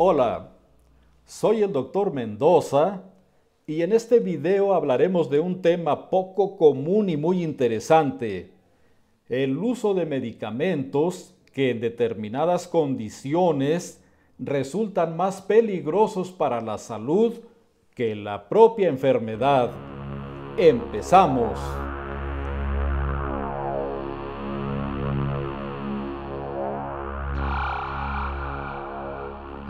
Hola, soy el doctor Mendoza y en este video hablaremos de un tema poco común y muy interesante, el uso de medicamentos que en determinadas condiciones resultan más peligrosos para la salud que la propia enfermedad. Empezamos.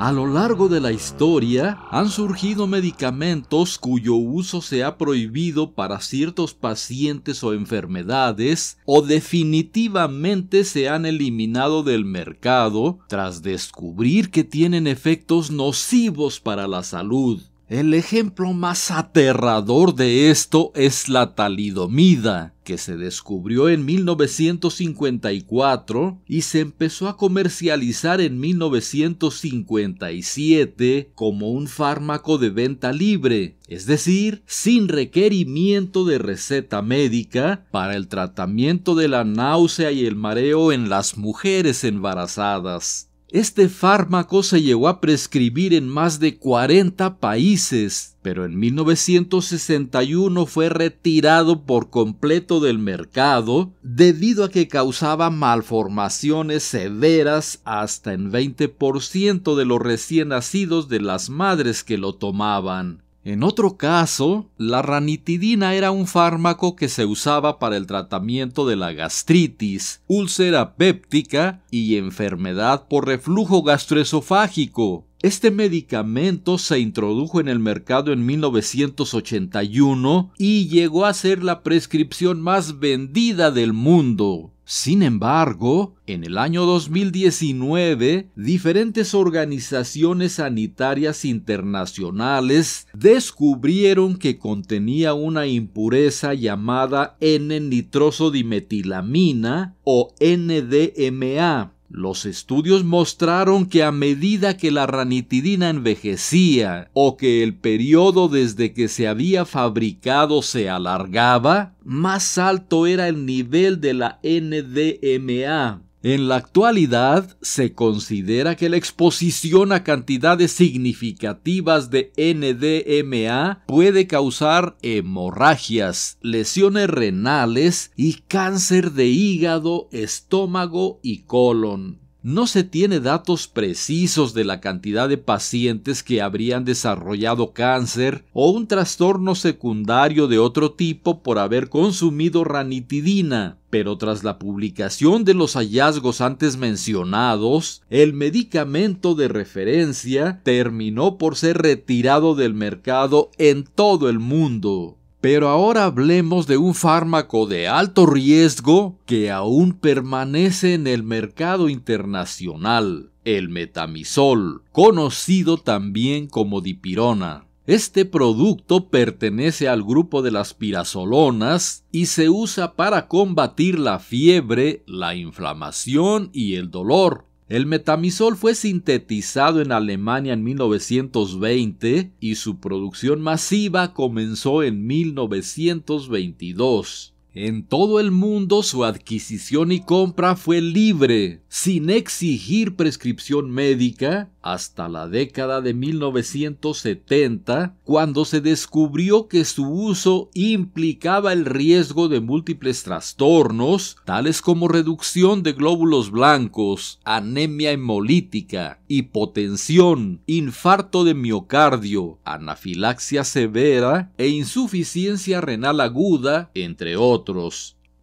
A lo largo de la historia han surgido medicamentos cuyo uso se ha prohibido para ciertos pacientes o enfermedades o definitivamente se han eliminado del mercado tras descubrir que tienen efectos nocivos para la salud. El ejemplo más aterrador de esto es la talidomida, que se descubrió en 1954 y se empezó a comercializar en 1957 como un fármaco de venta libre, es decir, sin requerimiento de receta médica para el tratamiento de la náusea y el mareo en las mujeres embarazadas. Este fármaco se llegó a prescribir en más de 40 países, pero en 1961 fue retirado por completo del mercado debido a que causaba malformaciones severas hasta en 20% de los recién nacidos de las madres que lo tomaban. En otro caso, la ranitidina era un fármaco que se usaba para el tratamiento de la gastritis, úlcera péptica y enfermedad por reflujo gastroesofágico. Este medicamento se introdujo en el mercado en 1981 y llegó a ser la prescripción más vendida del mundo. Sin embargo, en el año 2019, diferentes organizaciones sanitarias internacionales descubrieron que contenía una impureza llamada N-nitrosodimetilamina o NDMA, los estudios mostraron que a medida que la ranitidina envejecía o que el periodo desde que se había fabricado se alargaba, más alto era el nivel de la NDMA, en la actualidad se considera que la exposición a cantidades significativas de NDMA puede causar hemorragias, lesiones renales y cáncer de hígado, estómago y colon. No se tiene datos precisos de la cantidad de pacientes que habrían desarrollado cáncer o un trastorno secundario de otro tipo por haber consumido ranitidina, pero tras la publicación de los hallazgos antes mencionados, el medicamento de referencia terminó por ser retirado del mercado en todo el mundo. Pero ahora hablemos de un fármaco de alto riesgo que aún permanece en el mercado internacional, el metamisol, conocido también como dipirona. Este producto pertenece al grupo de las pirazolonas y se usa para combatir la fiebre, la inflamación y el dolor, el metamisol fue sintetizado en Alemania en 1920 y su producción masiva comenzó en 1922. En todo el mundo su adquisición y compra fue libre, sin exigir prescripción médica, hasta la década de 1970, cuando se descubrió que su uso implicaba el riesgo de múltiples trastornos, tales como reducción de glóbulos blancos, anemia hemolítica, hipotensión, infarto de miocardio, anafilaxia severa e insuficiencia renal aguda, entre otros.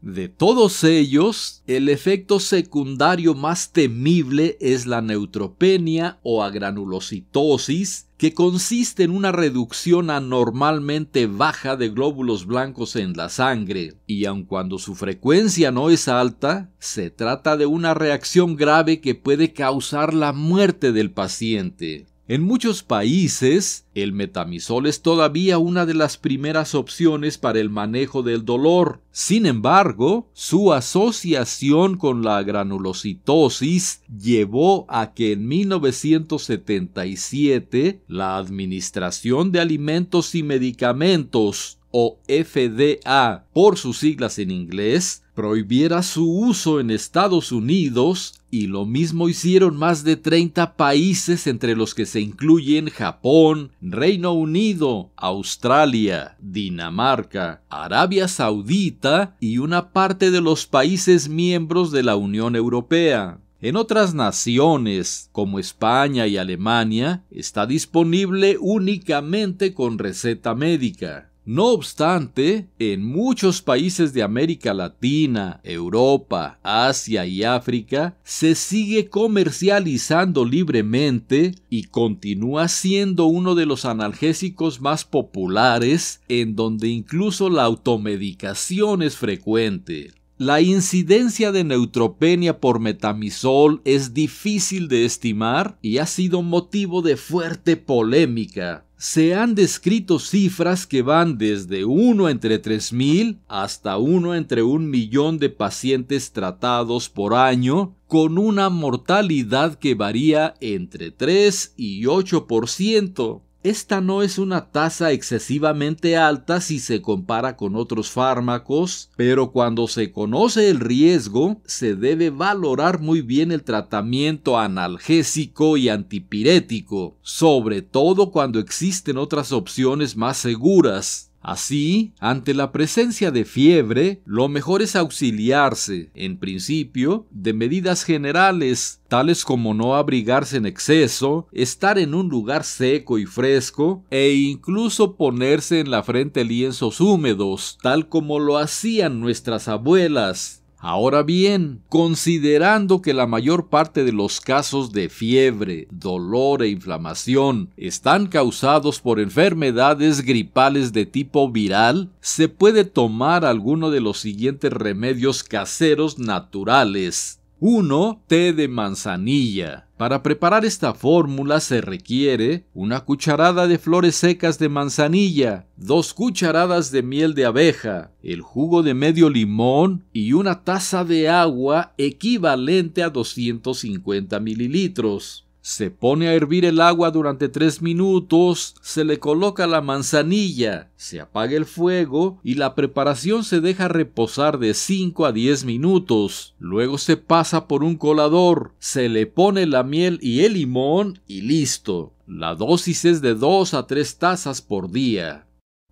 De todos ellos, el efecto secundario más temible es la neutropenia o agranulocitosis, que consiste en una reducción anormalmente baja de glóbulos blancos en la sangre, y aun cuando su frecuencia no es alta, se trata de una reacción grave que puede causar la muerte del paciente. En muchos países, el metamisol es todavía una de las primeras opciones para el manejo del dolor. Sin embargo, su asociación con la granulocitosis llevó a que en 1977 la Administración de Alimentos y Medicamentos o FDA por sus siglas en inglés, prohibiera su uso en Estados Unidos y lo mismo hicieron más de 30 países entre los que se incluyen Japón, Reino Unido, Australia, Dinamarca, Arabia Saudita y una parte de los países miembros de la Unión Europea. En otras naciones, como España y Alemania, está disponible únicamente con receta médica. No obstante, en muchos países de América Latina, Europa, Asia y África se sigue comercializando libremente y continúa siendo uno de los analgésicos más populares en donde incluso la automedicación es frecuente. La incidencia de neutropenia por metamisol es difícil de estimar y ha sido motivo de fuerte polémica, se han descrito cifras que van desde 1 entre 3.000 hasta 1 entre 1 millón de pacientes tratados por año, con una mortalidad que varía entre 3 y 8%. Esta no es una tasa excesivamente alta si se compara con otros fármacos, pero cuando se conoce el riesgo, se debe valorar muy bien el tratamiento analgésico y antipirético, sobre todo cuando existen otras opciones más seguras. Así, ante la presencia de fiebre, lo mejor es auxiliarse, en principio, de medidas generales, tales como no abrigarse en exceso, estar en un lugar seco y fresco, e incluso ponerse en la frente lienzos húmedos, tal como lo hacían nuestras abuelas, Ahora bien, considerando que la mayor parte de los casos de fiebre, dolor e inflamación están causados por enfermedades gripales de tipo viral, se puede tomar alguno de los siguientes remedios caseros naturales 1. Té de manzanilla. Para preparar esta fórmula se requiere una cucharada de flores secas de manzanilla, dos cucharadas de miel de abeja, el jugo de medio limón y una taza de agua equivalente a 250 mililitros. Se pone a hervir el agua durante tres minutos, se le coloca la manzanilla, se apaga el fuego y la preparación se deja reposar de 5 a 10 minutos. Luego se pasa por un colador, se le pone la miel y el limón y listo. La dosis es de 2 a 3 tazas por día.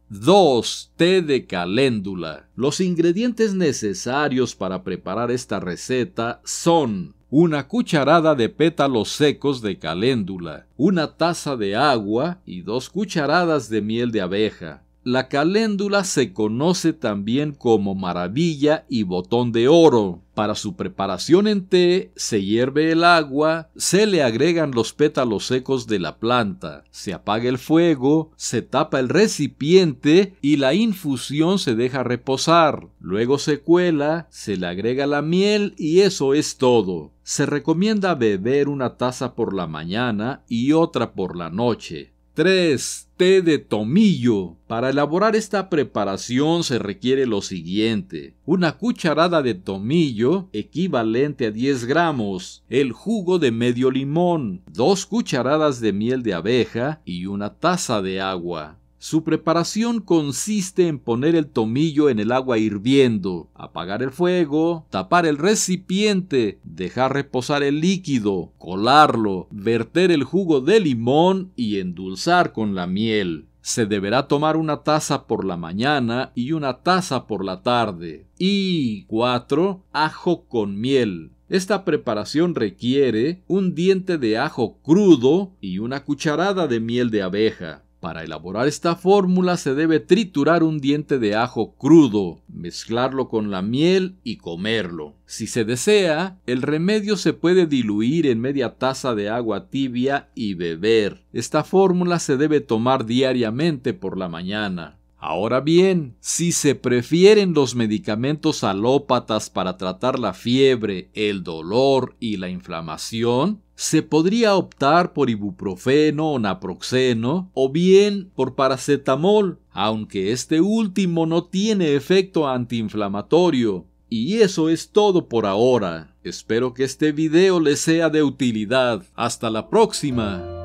2. Té de caléndula. Los ingredientes necesarios para preparar esta receta son una cucharada de pétalos secos de caléndula, una taza de agua y dos cucharadas de miel de abeja. La caléndula se conoce también como maravilla y botón de oro. Para su preparación en té se hierve el agua, se le agregan los pétalos secos de la planta, se apaga el fuego, se tapa el recipiente y la infusión se deja reposar. Luego se cuela, se le agrega la miel y eso es todo. Se recomienda beber una taza por la mañana y otra por la noche. 3. Té de tomillo. Para elaborar esta preparación se requiere lo siguiente. Una cucharada de tomillo equivalente a 10 gramos, el jugo de medio limón, dos cucharadas de miel de abeja y una taza de agua. Su preparación consiste en poner el tomillo en el agua hirviendo, apagar el fuego, tapar el recipiente, dejar reposar el líquido, colarlo, verter el jugo de limón y endulzar con la miel. Se deberá tomar una taza por la mañana y una taza por la tarde. Y 4. Ajo con miel. Esta preparación requiere un diente de ajo crudo y una cucharada de miel de abeja. Para elaborar esta fórmula se debe triturar un diente de ajo crudo, mezclarlo con la miel y comerlo. Si se desea, el remedio se puede diluir en media taza de agua tibia y beber. Esta fórmula se debe tomar diariamente por la mañana. Ahora bien, si se prefieren los medicamentos alópatas para tratar la fiebre, el dolor y la inflamación, se podría optar por ibuprofeno o naproxeno o bien por paracetamol, aunque este último no tiene efecto antiinflamatorio. Y eso es todo por ahora. Espero que este video les sea de utilidad. Hasta la próxima.